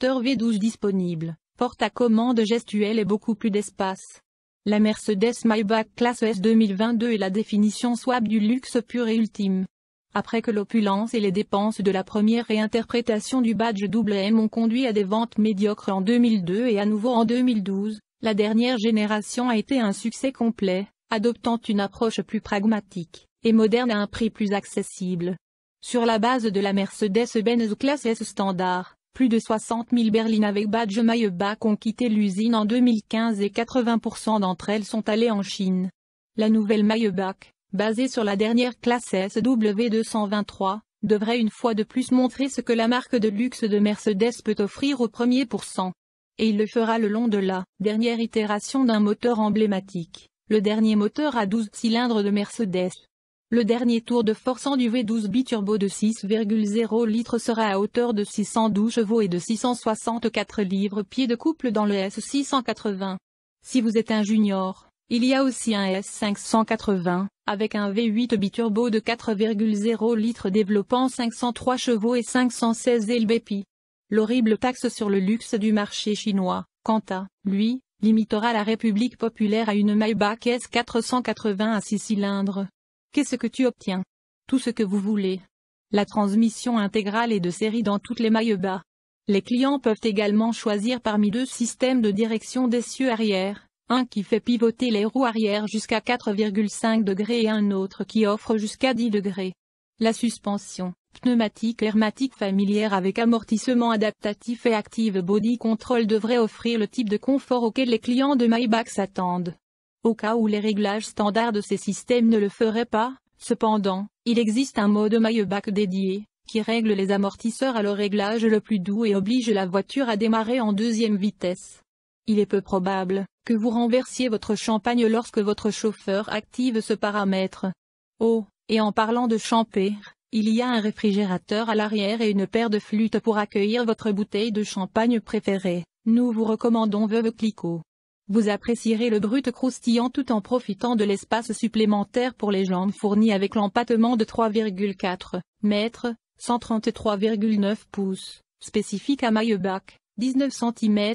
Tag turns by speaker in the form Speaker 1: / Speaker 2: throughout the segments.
Speaker 1: V12 disponible, porte à commande gestuelle et beaucoup plus d'espace. La Mercedes Maybach Classe S 2022 est la définition swap du luxe pur et ultime. Après que l'opulence et les dépenses de la première réinterprétation du badge M ont conduit à des ventes médiocres en 2002 et à nouveau en 2012, la dernière génération a été un succès complet, adoptant une approche plus pragmatique et moderne à un prix plus accessible. Sur la base de la Mercedes-Benz classe S standard, plus de 60 000 berlines avec badge Maybach ont quitté l'usine en 2015 et 80% d'entre elles sont allées en Chine. La nouvelle Maybach, basée sur la dernière classe SW223, devrait une fois de plus montrer ce que la marque de luxe de Mercedes peut offrir au premier pourcent. Et il le fera le long de la dernière itération d'un moteur emblématique, le dernier moteur à 12 cylindres de Mercedes. Le dernier tour de force v 12 biturbo de 6,0 litres sera à hauteur de 612 chevaux et de 664 livres pieds de couple dans le S680. Si vous êtes un junior, il y a aussi un S580, avec un V8 biturbo de 4,0 litres développant 503 chevaux et 516 lbp. L'horrible taxe sur le luxe du marché chinois, quant à, lui, limitera la République populaire à une Maybach S480 à 6 cylindres. Qu'est-ce que tu obtiens Tout ce que vous voulez. La transmission intégrale est de série dans toutes les mailles bas. Les clients peuvent également choisir parmi deux systèmes de direction d'essieu arrière, un qui fait pivoter les roues arrière jusqu'à 4,5 degrés et un autre qui offre jusqu'à 10 degrés. La suspension, pneumatique hermatique familière avec amortissement adaptatif et active body control devrait offrir le type de confort auquel les clients de Maybach s'attendent cas où les réglages standards de ces systèmes ne le feraient pas. Cependant, il existe un mode maille-bac dédié, qui règle les amortisseurs à leur réglage le plus doux et oblige la voiture à démarrer en deuxième vitesse. Il est peu probable que vous renversiez votre champagne lorsque votre chauffeur active ce paramètre. Oh, et en parlant de champagne, il y a un réfrigérateur à l'arrière et une paire de flûtes pour accueillir votre bouteille de champagne préférée. Nous vous recommandons Veuve Clicquot. Vous apprécierez le brut croustillant tout en profitant de l'espace supplémentaire pour les jambes fournies avec l'empattement de 3,4 mètres, 133,9 pouces, spécifique à Maillebach, 19 cm,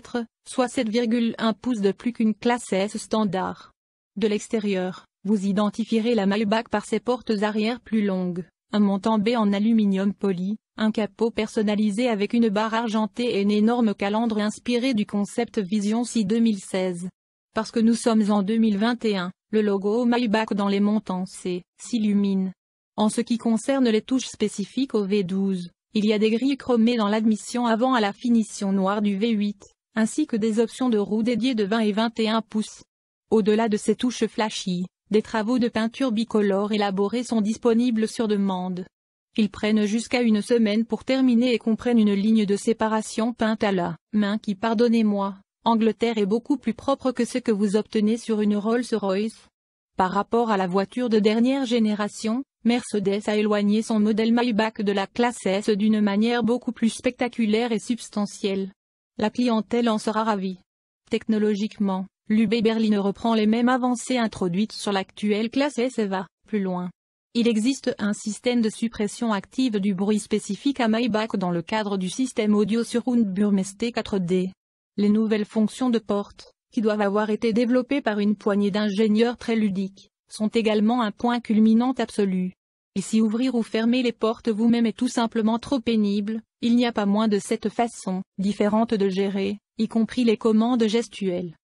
Speaker 1: soit 7,1 pouces de plus qu'une classe S standard. De l'extérieur, vous identifierez la Maillebach par ses portes arrière plus longues, un montant B en aluminium poli, un capot personnalisé avec une barre argentée et une énorme calandre inspirée du concept Vision C 2016. Parce que nous sommes en 2021, le logo Maybach dans les montants C s'illumine. En ce qui concerne les touches spécifiques au V12, il y a des grilles chromées dans l'admission avant à la finition noire du V8, ainsi que des options de roues dédiées de 20 et 21 pouces. Au-delà de ces touches flashy, des travaux de peinture bicolore élaborés sont disponibles sur demande. Ils prennent jusqu'à une semaine pour terminer et comprennent une ligne de séparation peinte à la main qui, pardonnez-moi, Angleterre est beaucoup plus propre que ce que vous obtenez sur une Rolls-Royce. Par rapport à la voiture de dernière génération, Mercedes a éloigné son modèle Maybach de la classe S d'une manière beaucoup plus spectaculaire et substantielle. La clientèle en sera ravie. Technologiquement, l'UB Berlin reprend les mêmes avancées introduites sur l'actuelle classe S et va plus loin. Il existe un système de suppression active du bruit spécifique à Maybach dans le cadre du système audio surround Burmester 4D. Les nouvelles fonctions de porte, qui doivent avoir été développées par une poignée d'ingénieurs très ludiques, sont également un point culminant absolu. Et si ouvrir ou fermer les portes vous-même est tout simplement trop pénible, il n'y a pas moins de cette façon, différente de gérer, y compris les commandes gestuelles.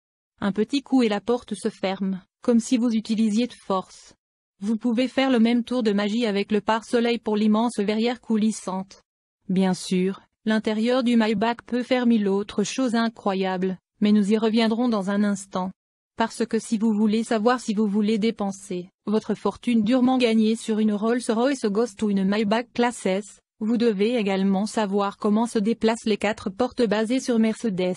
Speaker 1: Un petit coup et la porte se ferme, comme si vous utilisiez de force. Vous pouvez faire le même tour de magie avec le pare-soleil pour l'immense verrière coulissante. Bien sûr, l'intérieur du Maybach peut faire mille autres choses incroyables, mais nous y reviendrons dans un instant. Parce que si vous voulez savoir si vous voulez dépenser votre fortune durement gagnée sur une Rolls-Royce Ghost ou une Maybach Class S, vous devez également savoir comment se déplacent les quatre portes basées sur Mercedes.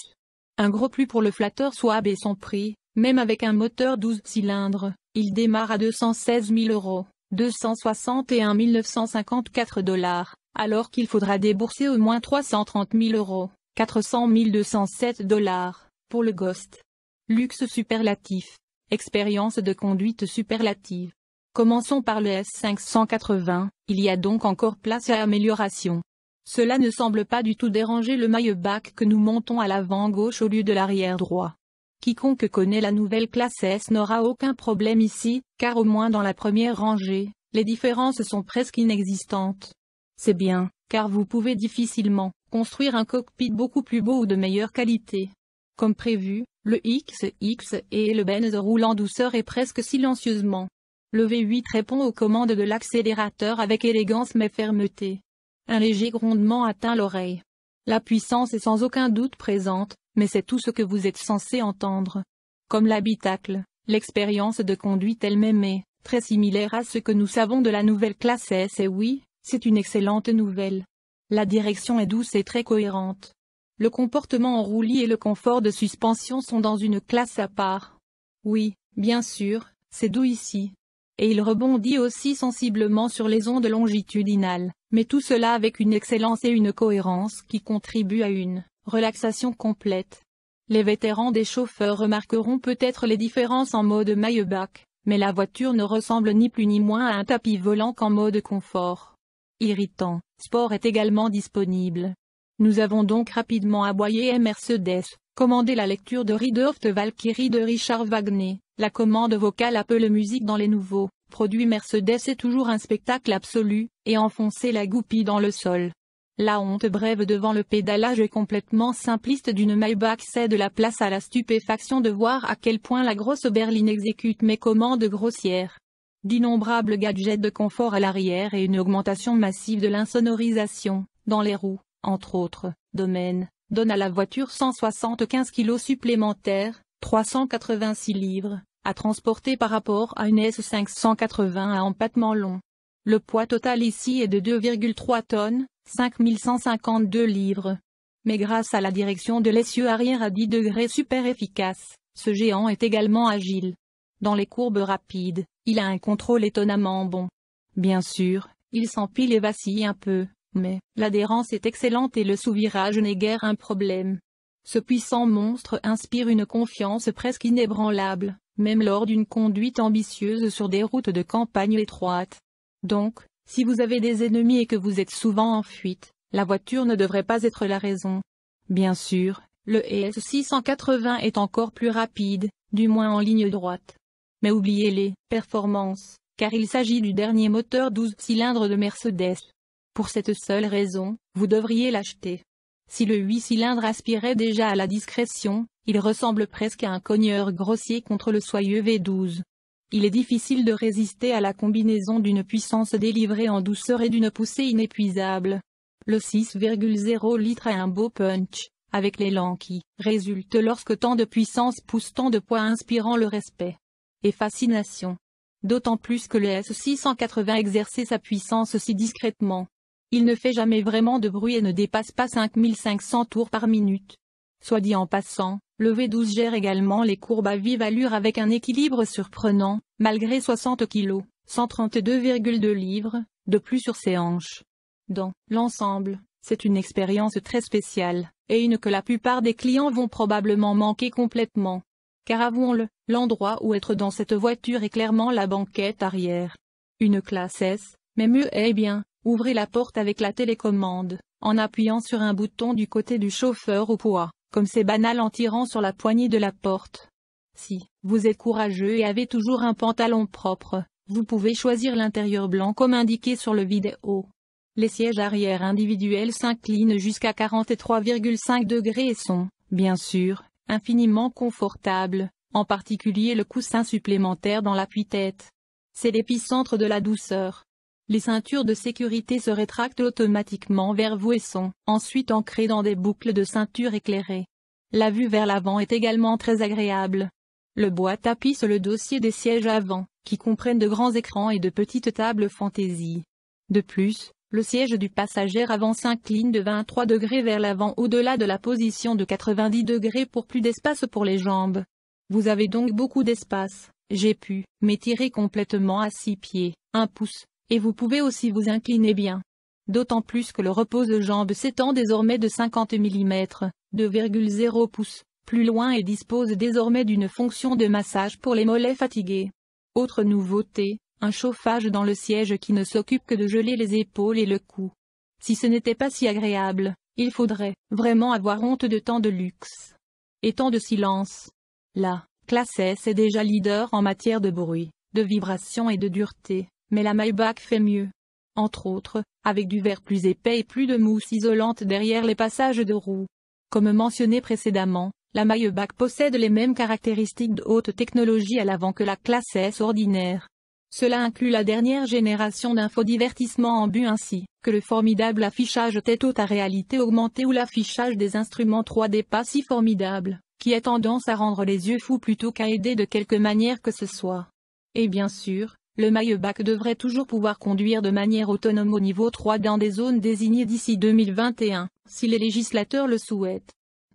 Speaker 1: Un gros plus pour le flatteur Swab et son prix, même avec un moteur 12 cylindres, il démarre à 216 000 euros, 261 954 dollars, alors qu'il faudra débourser au moins 330 000 euros, 400 207 dollars, pour le Ghost. Luxe superlatif. Expérience de conduite superlative. Commençons par le S580, il y a donc encore place à amélioration. Cela ne semble pas du tout déranger le maillot bac que nous montons à l'avant gauche au lieu de l'arrière droit. Quiconque connaît la nouvelle classe S n'aura aucun problème ici, car au moins dans la première rangée, les différences sont presque inexistantes. C'est bien, car vous pouvez difficilement construire un cockpit beaucoup plus beau ou de meilleure qualité. Comme prévu, le XX et le Benz roulent en douceur et presque silencieusement. Le V8 répond aux commandes de l'accélérateur avec élégance mais fermeté. Un léger grondement atteint l'oreille. La puissance est sans aucun doute présente, mais c'est tout ce que vous êtes censé entendre. Comme l'habitacle, l'expérience de conduite elle-même est très similaire à ce que nous savons de la nouvelle classe S et oui, c'est une excellente nouvelle. La direction est douce et très cohérente. Le comportement en roulis et le confort de suspension sont dans une classe à part. Oui, bien sûr, c'est doux ici. Et il rebondit aussi sensiblement sur les ondes longitudinales mais tout cela avec une excellence et une cohérence qui contribuent à une relaxation complète. Les vétérans des chauffeurs remarqueront peut-être les différences en mode Maybach, mais la voiture ne ressemble ni plus ni moins à un tapis volant qu'en mode confort. Irritant, Sport est également disponible. Nous avons donc rapidement aboyé à Mercedes, commandé la lecture de the Valkyrie de Richard Wagner, la commande vocale Apple musique dans les nouveaux produit Mercedes est toujours un spectacle absolu, et enfoncer la goupille dans le sol. La honte brève devant le pédalage complètement simpliste d'une Maybach cède la place à la stupéfaction de voir à quel point la grosse berline exécute mes commandes grossières. D'innombrables gadgets de confort à l'arrière et une augmentation massive de l'insonorisation, dans les roues, entre autres, domaines, donne à la voiture 175 kg supplémentaires, 386 livres, à transporter par rapport à une S580 à empattement long. Le poids total ici est de 2,3 tonnes, 5152 livres. Mais grâce à la direction de l'essieu arrière à 10 degrés super efficace, ce géant est également agile. Dans les courbes rapides, il a un contrôle étonnamment bon. Bien sûr, il s'empile et vacille un peu, mais l'adhérence est excellente et le sous-virage n'est guère un problème. Ce puissant monstre inspire une confiance presque inébranlable même lors d'une conduite ambitieuse sur des routes de campagne étroites. Donc, si vous avez des ennemis et que vous êtes souvent en fuite, la voiture ne devrait pas être la raison. Bien sûr, le s 680 est encore plus rapide, du moins en ligne droite. Mais oubliez les performances, car il s'agit du dernier moteur 12 cylindres de Mercedes. Pour cette seule raison, vous devriez l'acheter. Si le 8 cylindres aspirait déjà à la discrétion, il ressemble presque à un cogneur grossier contre le soyeux V12. Il est difficile de résister à la combinaison d'une puissance délivrée en douceur et d'une poussée inépuisable. Le 6,0 litre a un beau punch, avec l'élan qui résulte lorsque tant de puissance pousse tant de poids inspirant le respect et fascination. D'autant plus que le S680 exerçait sa puissance si discrètement. Il ne fait jamais vraiment de bruit et ne dépasse pas 5500 tours par minute. Soit dit en passant, le V12 gère également les courbes à vive allure avec un équilibre surprenant, malgré 60 kg, 132,2 livres, de plus sur ses hanches. Dans l'ensemble, c'est une expérience très spéciale, et une que la plupart des clients vont probablement manquer complètement. Car avouons-le, l'endroit où être dans cette voiture est clairement la banquette arrière. Une classe S, mais mieux est bien, ouvrez la porte avec la télécommande, en appuyant sur un bouton du côté du chauffeur au poids. Comme c'est banal en tirant sur la poignée de la porte. Si vous êtes courageux et avez toujours un pantalon propre, vous pouvez choisir l'intérieur blanc comme indiqué sur le vidéo. Les sièges arrière individuels s'inclinent jusqu'à 43,5 degrés et sont, bien sûr, infiniment confortables, en particulier le coussin supplémentaire dans l'appui-tête. C'est l'épicentre de la douceur les ceintures de sécurité se rétractent automatiquement vers vous et sont ensuite ancrées dans des boucles de ceinture éclairées. La vue vers l'avant est également très agréable. Le bois tapisse le dossier des sièges avant, qui comprennent de grands écrans et de petites tables fantaisie. De plus, le siège du passager avant s'incline de 23 degrés vers l'avant au-delà de la position de 90 degrés pour plus d'espace pour les jambes. Vous avez donc beaucoup d'espace, j'ai pu m'étirer complètement à 6 pieds, 1 pouce, et vous pouvez aussi vous incliner bien. D'autant plus que le repose jambes s'étend désormais de 50 mm, 2,0 pouces, plus loin et dispose désormais d'une fonction de massage pour les mollets fatigués. Autre nouveauté, un chauffage dans le siège qui ne s'occupe que de geler les épaules et le cou. Si ce n'était pas si agréable, il faudrait vraiment avoir honte de tant de luxe. Et tant de silence. La classe S est déjà leader en matière de bruit, de vibration et de dureté, mais la Maybach fait mieux. Entre autres, avec du verre plus épais et plus de mousse isolante derrière les passages de roues. Comme mentionné précédemment, la Maybach possède les mêmes caractéristiques de haute technologie à l'avant que la classe S ordinaire. Cela inclut la dernière génération d'infodivertissement en but ainsi que le formidable affichage tête haute à réalité augmentée ou l'affichage des instruments 3D pas si formidable, qui a tendance à rendre les yeux fous plutôt qu'à aider de quelque manière que ce soit. Et bien sûr, le Maybach devrait toujours pouvoir conduire de manière autonome au niveau 3 dans des zones désignées d'ici 2021, si les législateurs le souhaitent.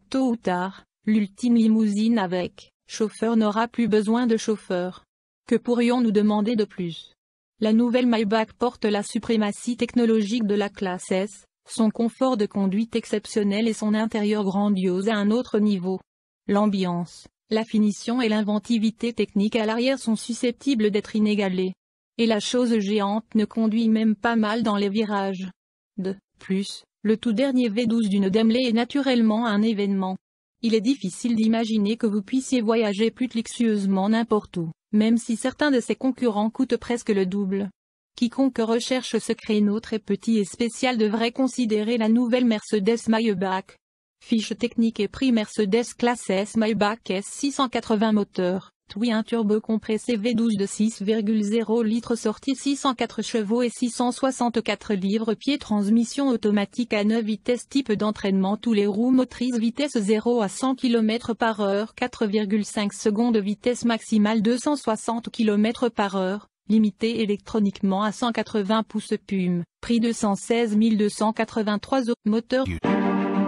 Speaker 1: Tôt ou tard, l'ultime limousine avec chauffeur n'aura plus besoin de chauffeur. Que pourrions-nous demander de plus La nouvelle Maybach porte la suprématie technologique de la classe S, son confort de conduite exceptionnel et son intérieur grandiose à un autre niveau. L'ambiance, la finition et l'inventivité technique à l'arrière sont susceptibles d'être inégalées. Et la chose géante ne conduit même pas mal dans les virages. De plus, le tout dernier V12 d'une Daimler est naturellement un événement. Il est difficile d'imaginer que vous puissiez voyager plus luxueusement n'importe où, même si certains de ses concurrents coûtent presque le double. Quiconque recherche ce créneau très petit et spécial devrait considérer la nouvelle Mercedes Maybach. Fiche technique et prix Mercedes Classe S Maybach S680 moteur, twin turbo compressé V12 de 6,0 litres sortie 604 chevaux et 664 livres-pieds transmission automatique à 9 vitesses type d'entraînement tous les roues motrices vitesse 0 à 100 km par heure 4,5 secondes vitesse maximale 260 km par heure limité électroniquement à 180 pouces pumes, prix de 283 euros, moteur.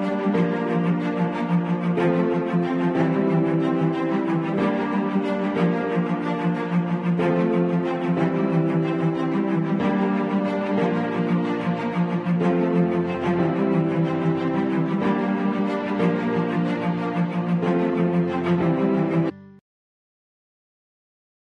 Speaker 1: Thank you.